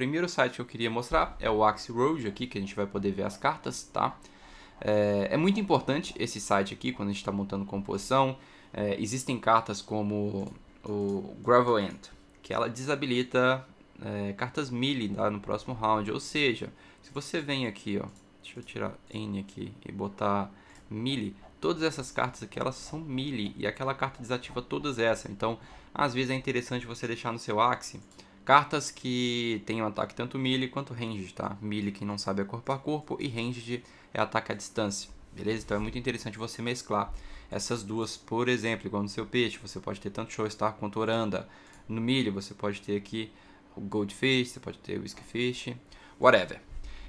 primeiro site que eu queria mostrar é o Axie Road aqui, que a gente vai poder ver as cartas, tá? É, é muito importante esse site aqui quando a gente está montando composição. É, existem cartas como o Gravel Ant, que ela desabilita é, cartas melee tá? no próximo round. Ou seja, se você vem aqui, ó, deixa eu tirar N aqui e botar melee, todas essas cartas aqui elas são melee e aquela carta desativa todas essas. Então, às vezes é interessante você deixar no seu Axie Cartas que têm um ataque tanto melee quanto ranged, tá? Melee, quem não sabe, é corpo a corpo e ranged é ataque à distância, beleza? Então é muito interessante você mesclar essas duas, por exemplo, igual no seu peixe, você pode ter tanto Showstar quanto Oranda. No milho, você pode ter aqui o Goldfish, você pode ter o Whiskeyfish, whatever.